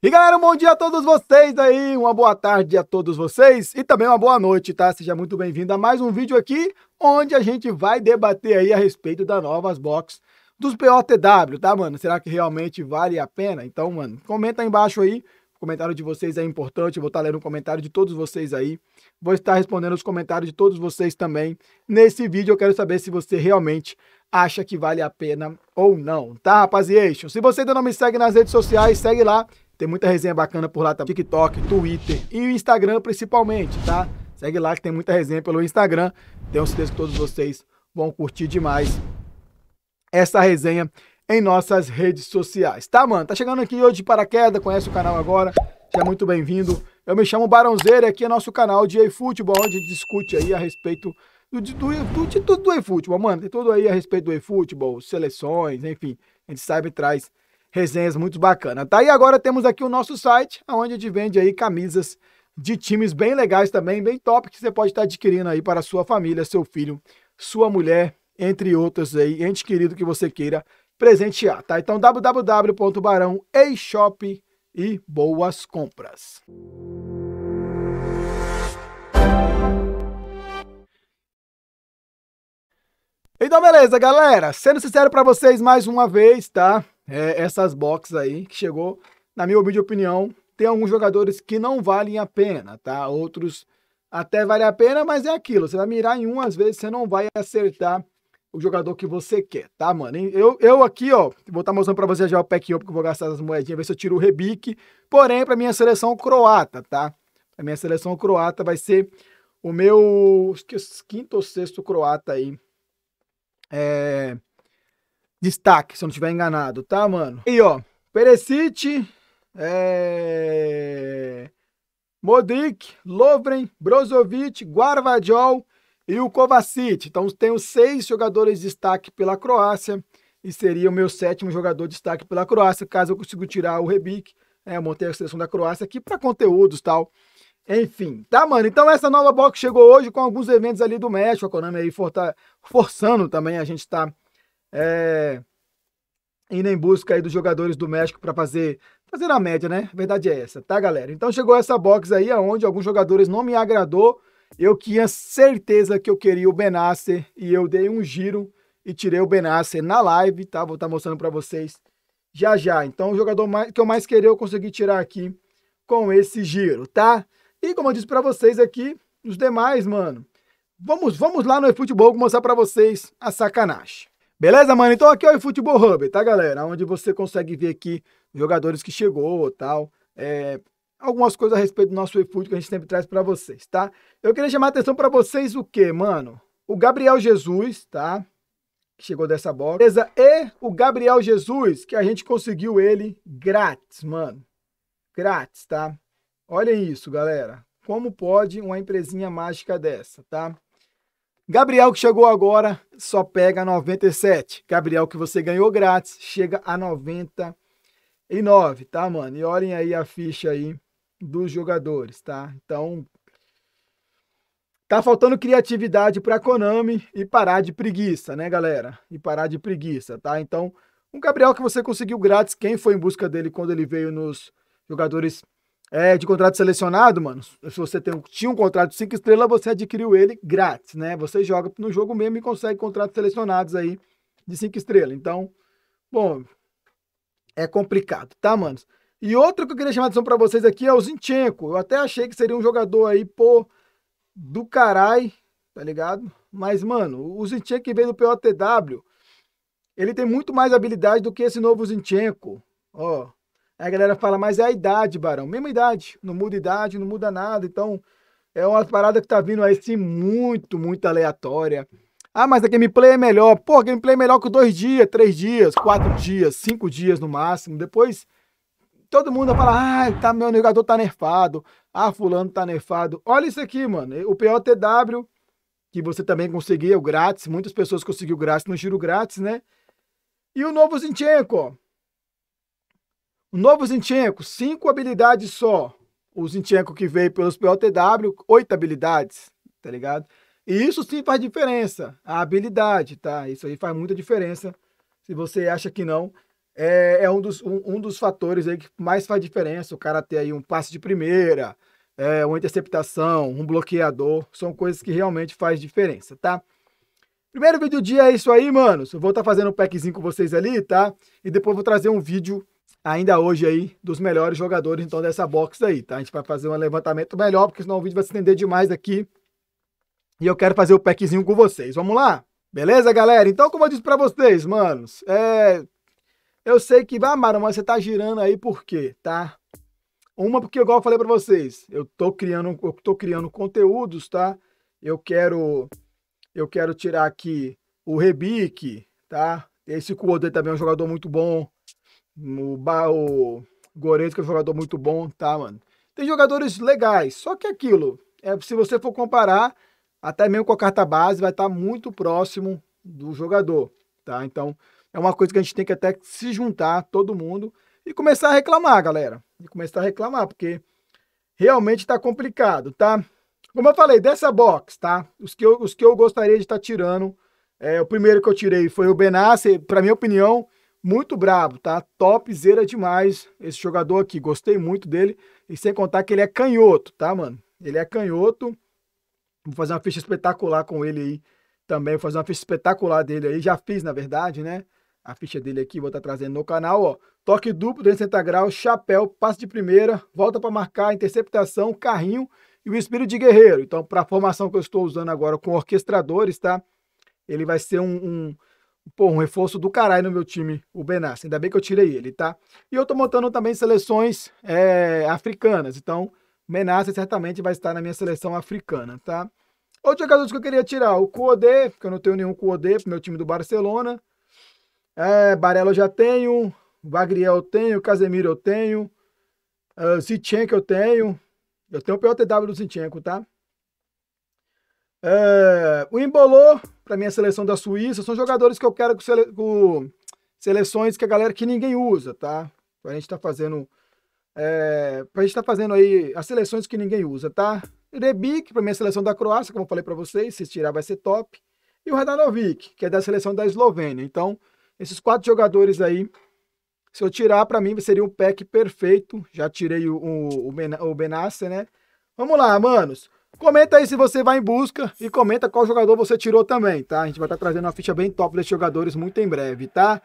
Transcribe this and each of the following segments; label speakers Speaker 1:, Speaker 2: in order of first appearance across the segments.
Speaker 1: E galera, um bom dia a todos vocês aí, uma boa tarde a todos vocês e também uma boa noite, tá? Seja muito bem-vindo a mais um vídeo aqui onde a gente vai debater aí a respeito das novas box dos POTW, tá, mano? Será que realmente vale a pena? Então, mano, comenta aí embaixo aí, o comentário de vocês é importante, eu vou estar tá lendo o comentário de todos vocês aí, vou estar respondendo os comentários de todos vocês também. Nesse vídeo eu quero saber se você realmente acha que vale a pena ou não, tá, rapaziada? Se você ainda não me segue nas redes sociais, segue lá tem muita resenha bacana por lá Tá? TikTok, Twitter e o Instagram principalmente, tá? Segue lá que tem muita resenha pelo Instagram. Tenho certeza que todos vocês vão curtir demais essa resenha em nossas redes sociais. Tá, mano? Tá chegando aqui hoje de paraquedas, conhece o canal agora, seja é muito bem-vindo. Eu me chamo Barãozeiro e aqui é nosso canal de eFootball, onde discute aí a respeito do, do, de tudo do eFootball, mano. Tem tudo aí a respeito do eFootball, seleções, enfim. A gente sabe e traz resenhas muito bacanas, tá? E agora temos aqui o nosso site, onde a gente vende aí camisas de times bem legais também, bem top, que você pode estar adquirindo aí para sua família, seu filho, sua mulher, entre outras aí, ente querido que você queira presentear, tá? Então www.barãoeixop e boas compras. Então beleza, galera, sendo sincero para vocês mais uma vez, tá? é, essas boxes aí, que chegou, na minha humilde opinião, tem alguns jogadores que não valem a pena, tá? Outros até vale a pena, mas é aquilo. Você vai mirar em um, às vezes você não vai acertar o jogador que você quer, tá, mano? Eu, eu aqui, ó, vou estar tá mostrando pra você já o pack up, porque eu vou gastar as moedinhas, ver se eu tiro o rebique. Porém, pra minha seleção croata, tá? A minha seleção croata vai ser o meu quinto ou sexto croata aí. É, destaque, se eu não estiver enganado, tá, mano? E, ó, Perecic é... Modric, Lovren, Brozovic, Guarvadiol e o Kovacic. Então, tenho seis jogadores de destaque pela Croácia e seria o meu sétimo jogador de destaque pela Croácia, caso eu consiga tirar o Rebic. É, montei a seleção da Croácia aqui para conteúdos tal. Enfim, tá, mano? Então essa nova box chegou hoje com alguns eventos ali do México. A Konami aí forçando também a gente tá é, indo em busca aí dos jogadores do México para fazer fazer a média, né? A verdade é essa, tá, galera? Então chegou essa box aí aonde alguns jogadores não me agradou. Eu tinha certeza que eu queria o Benasser e eu dei um giro e tirei o Benasser na live, tá? Vou estar tá mostrando para vocês já já. Então o jogador mais, que eu mais queria eu consegui tirar aqui com esse giro, tá? E como eu disse para vocês aqui, os demais, mano, vamos, vamos lá no eFootball mostrar para vocês a sacanagem. Beleza, mano? Então aqui é o Futebol Hub, tá, galera? Onde você consegue ver aqui jogadores que chegou tal. É, algumas coisas a respeito do nosso eFoot que a gente sempre traz para vocês, tá? Eu queria chamar a atenção para vocês o quê, mano? O Gabriel Jesus, tá? Que chegou dessa bola. Beleza? E o Gabriel Jesus, que a gente conseguiu ele grátis, mano. Grátis, tá? Olha isso, galera. Como pode uma empresinha mágica dessa, tá? Gabriel, que chegou agora, só pega 97. Gabriel, que você ganhou grátis, chega a 99, tá, mano? E olhem aí a ficha aí dos jogadores, tá? Então, Tá faltando criatividade para Konami e parar de preguiça, né, galera? E parar de preguiça, tá? Então, um Gabriel que você conseguiu grátis, quem foi em busca dele quando ele veio nos jogadores é, de contrato selecionado, mano, se você tem, tinha um contrato de cinco estrelas, você adquiriu ele grátis, né? Você joga no jogo mesmo e consegue contratos selecionados aí de cinco estrelas. Então, bom, é complicado, tá, mano? E outro que eu queria chamar atenção para vocês aqui é o Zinchenko. Eu até achei que seria um jogador aí, pô, do carai, tá ligado? Mas, mano, o Zinchenko que veio do POTW, ele tem muito mais habilidade do que esse novo Zinchenko. Ó, Aí a galera fala, mas é a idade, Barão. Mesma idade. Não muda idade, não muda nada. Então, é uma parada que tá vindo aí, sim, muito, muito aleatória. Ah, mas a gameplay é melhor. Pô, a gameplay é melhor que dois dias, três dias, quatro dias, cinco dias no máximo. Depois, todo mundo vai falar, ah, tá, meu jogador tá nerfado. Ah, fulano tá nerfado. Olha isso aqui, mano. O POTW, que você também conseguiu grátis. Muitas pessoas conseguiu grátis no giro grátis, né? E o novo Zinchenko, ó. Novo Zinchenko, cinco habilidades só. O Zinchenko que veio pelos POTW, oito habilidades, tá ligado? E isso sim faz diferença, a habilidade, tá? Isso aí faz muita diferença. Se você acha que não, é, é um, dos, um, um, dos fatores aí que mais faz diferença. O cara ter aí um passe de primeira, é, uma interceptação, um bloqueador, são coisas que realmente faz diferença, tá? Primeiro vídeo do dia é isso aí, manos. Eu vou estar tá fazendo um packzinho com vocês ali, tá? E depois vou trazer um vídeo ainda hoje aí dos melhores jogadores então dessa box aí, tá? A gente vai fazer um levantamento melhor, porque senão o vídeo vai se estender demais aqui. E eu quero fazer o packzinho com vocês. Vamos lá? Beleza, galera? Então, como eu disse para vocês, manos, é... eu sei que, ah, mano, mas você tá girando aí por quê, tá? Uma porque igual eu falei para vocês, eu tô criando, eu tô criando conteúdos, tá? Eu quero eu quero tirar aqui o Rebic, tá? Esse Kuodê também é um jogador muito bom. O, ba, o Goretzka é um jogador muito bom, tá, mano? Tem jogadores legais, só que é aquilo, é, se você for comparar, até mesmo com a carta base, vai estar tá muito próximo do jogador, tá? Então, é uma coisa que a gente tem que até se juntar, todo mundo, e começar a reclamar, galera. E começar a reclamar, porque realmente tá complicado, tá? Como eu falei, dessa box, tá? Os que eu, os que eu gostaria de estar tá tirando, é, o primeiro que eu tirei foi o Benassi, pra minha opinião, muito brabo, tá? Topzera demais esse jogador aqui. Gostei muito dele. E sem contar que ele é canhoto, tá, mano? Ele é canhoto. Vou fazer uma ficha espetacular com ele aí também. Vou fazer uma ficha espetacular dele aí. Já fiz, na verdade, né? A ficha dele aqui, vou estar tá trazendo no canal, ó. Toque duplo, 360 graus, chapéu, passe de primeira, volta para marcar, interceptação, carrinho e o espírito de guerreiro. Então, para a formação que eu estou usando agora com orquestradores, tá? Ele vai ser um, um pô, um reforço do caralho no meu time, o Benassi. Ainda bem que eu tirei ele, tá? E eu tô montando também seleções é, africanas. Então, Benassi certamente vai estar na minha seleção africana, tá? Outro jogadores que eu queria tirar, o Kuodê, porque eu não tenho nenhum Kuodê pro meu time do Barcelona. É, eu já tenho, Bagriel eu tenho, Casemiro eu tenho, uh, eh, Zichenko eu tenho. Eu tenho o POTW do Zinchenko, tá? É, o Embolô, para mim, é a seleção da Suíça, são jogadores que eu quero com, sele, com seleções que a galera que ninguém usa, tá? A gente tá fazendo. É, a gente tá fazendo aí as seleções que ninguém usa, tá? Rebic, para mim, é a seleção da Croácia, como eu falei para vocês, se tirar vai ser top. E o Radanovic, que é da seleção da Eslovênia. Então, esses quatro jogadores aí, se eu tirar, para mim, seria um pack perfeito. Já tirei o, o, o Benassi, né? Vamos lá, manos. Comenta aí se você vai em busca e comenta qual jogador você tirou também, tá? A gente vai estar tá trazendo uma ficha bem top desses jogadores muito em breve, tá?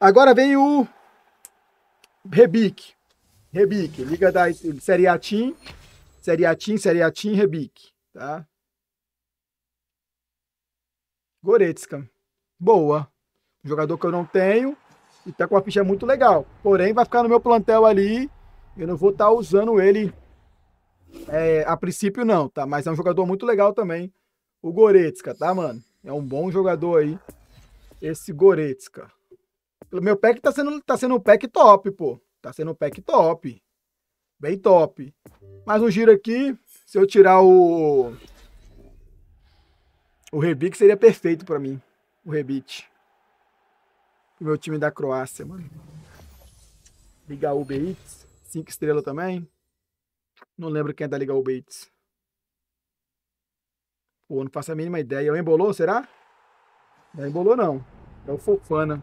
Speaker 1: Agora vem o Rebic. Rebic, Liga da Série A Team, Série A Team, Série A Team, Rebic, tá? Goretzka. Boa. Um jogador que eu não tenho e tá com uma ficha muito legal. Porém, vai ficar no meu plantel ali. Eu não vou estar tá usando ele é, a princípio não, tá? Mas é um jogador muito legal também, o Goretzka, tá, mano? É um bom jogador aí, esse Goretzka. Meu pack tá sendo, tá sendo um pack top, pô. Tá sendo um pack top. Bem top. Mais um giro aqui. Se eu tirar o... O Rebic seria perfeito para mim. O Rebic. O meu time da Croácia, mano. Liga UBX. Cinco estrelas também. Não lembro quem é da Liga All Bates. Pô, não faço a mínima ideia. É o Embolou, será? Não é Embolou, não. É o Fofana.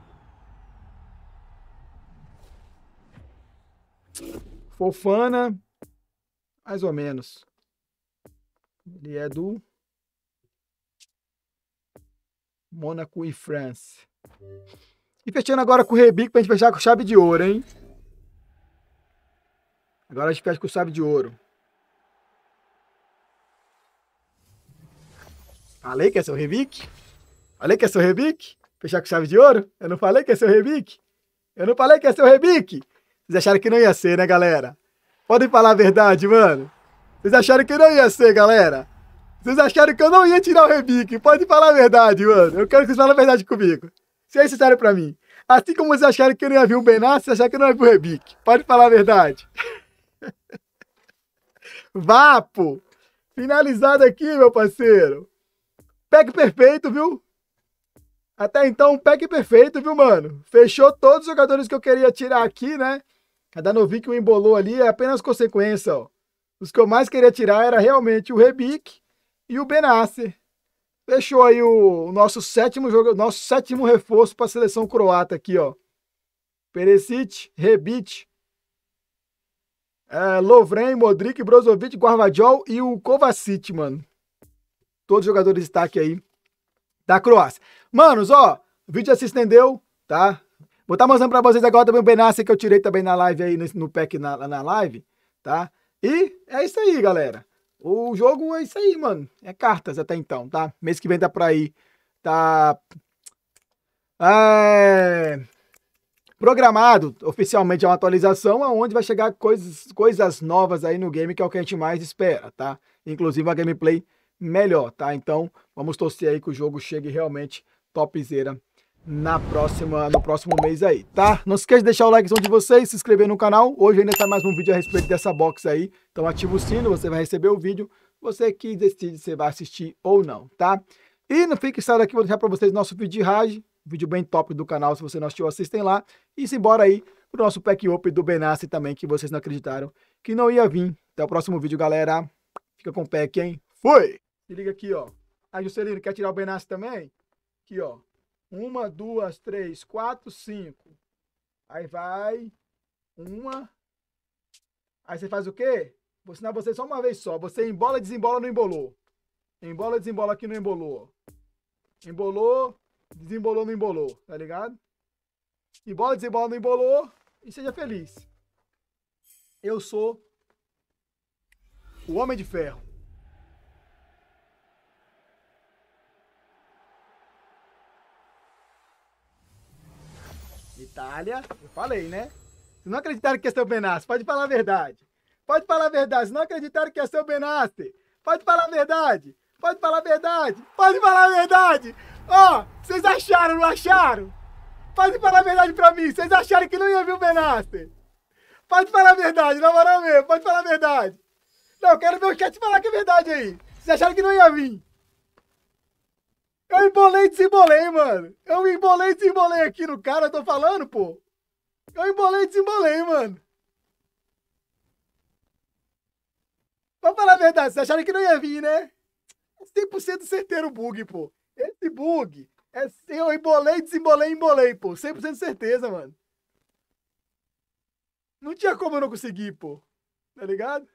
Speaker 1: Fofana, mais ou menos. Ele é do Mônaco e France. E fechando agora com o Rebic pra gente fechar com chave de ouro, hein? Agora a gente fecha com chave de ouro. Falei que é seu rebique? Falei que é seu rebique? Fechar com chave de ouro? Eu não falei que é seu rebique? Eu não falei que é seu rebique? Vocês acharam que não ia ser, né, galera? Podem falar a verdade, mano. Vocês acharam que não ia ser, galera? Vocês acharam que eu não ia tirar o rebique? Podem falar a verdade, mano. Eu quero que vocês falem a verdade comigo. Seja é sincero pra mim. Assim como vocês acharam que eu não ia vir o Benassi, vocês acharam que eu não ia vir o rebique. Pode falar a verdade. Vapo! Finalizado aqui, meu parceiro. Pack perfeito, viu? Até então, um pack perfeito, viu, mano? Fechou todos os jogadores que eu queria tirar aqui, né? A Danovic o embolou ali, é apenas consequência, ó. Os que eu mais queria tirar era realmente o Rebic e o Benassi. Fechou aí o, o nosso sétimo jogo, nosso sétimo reforço para a seleção croata aqui, ó. Perisic, Rebic, é, Lovren, Modric, Brozovic, Guarvadiol e o Kovacic, mano todos os jogadores de destaque aí da Croácia. Manos, ó, o vídeo já se estendeu, tá? Vou estar tá mostrando para vocês agora também o Benassi que eu tirei também na live aí, no, no pack na, na live, tá? E é isso aí, galera. O jogo é isso aí, mano. É cartas até então, tá? Mês que vem dá tá pra aí. Tá. É... Programado oficialmente é uma atualização aonde vai chegar coisas, coisas novas aí no game, que é o que a gente mais espera, tá? Inclusive a gameplay melhor, tá? Então, vamos torcer aí que o jogo chegue realmente topzera na próxima, no próximo mês aí, tá? Não se esqueça de deixar o likezão de vocês, se inscrever no canal. Hoje ainda tá mais um vídeo a respeito dessa box aí. Então ativa o sino, você vai receber o vídeo. Você que decide se vai assistir ou não, tá? E não fique saindo aqui, vou deixar para vocês nosso vídeo de rage. Vídeo bem top do canal, se você não assistiu, assistem lá. E simbora aí pro nosso pack up do Benassi também, que vocês não acreditaram que não ia vir. Até o próximo vídeo, galera. Fica com o pack, hein? Fui! Se liga aqui, ó. A Juscelino, quer tirar o Benassi também? Aqui, ó. Uma, duas, três, quatro, cinco. Aí vai. Uma. Aí você faz o quê? Vou ensinar você só uma vez só. Você embola, desembola, não embolou. Embola, desembola aqui, não embolou. Embolou, desembolou, não embolou. Tá ligado? Embola, desembola, não embolou. E seja feliz. Eu sou o Homem de Ferro. Itália, eu falei, né? Vocês não acreditaram que é seu Benassi, pode falar a verdade. Pode falar a verdade, Vocês não acreditaram que é seu Benassi. Pode falar a verdade, pode falar a verdade, pode falar a verdade. Ó, oh, vocês acharam, não acharam? Pode falar a verdade pra mim, vocês acharam que não ia vir o Benassi. Pode falar a verdade, na moral mesmo, pode falar a verdade. Não, eu quero ver o chat falar que é verdade aí. Vocês acharam que não ia vir? Eu embolei, desembolei, mano. Eu embolei, desembolei aqui no cara, eu tô falando, pô. Eu embolei, desembolei, mano. Vamos falar a verdade, vocês acharam que não ia vir, né? 100% certeiro o bug, pô. Esse bug é eu embolei, desembolei, embolei, pô. 100% certeza, mano. Não tinha como eu não conseguir, pô. Tá ligado?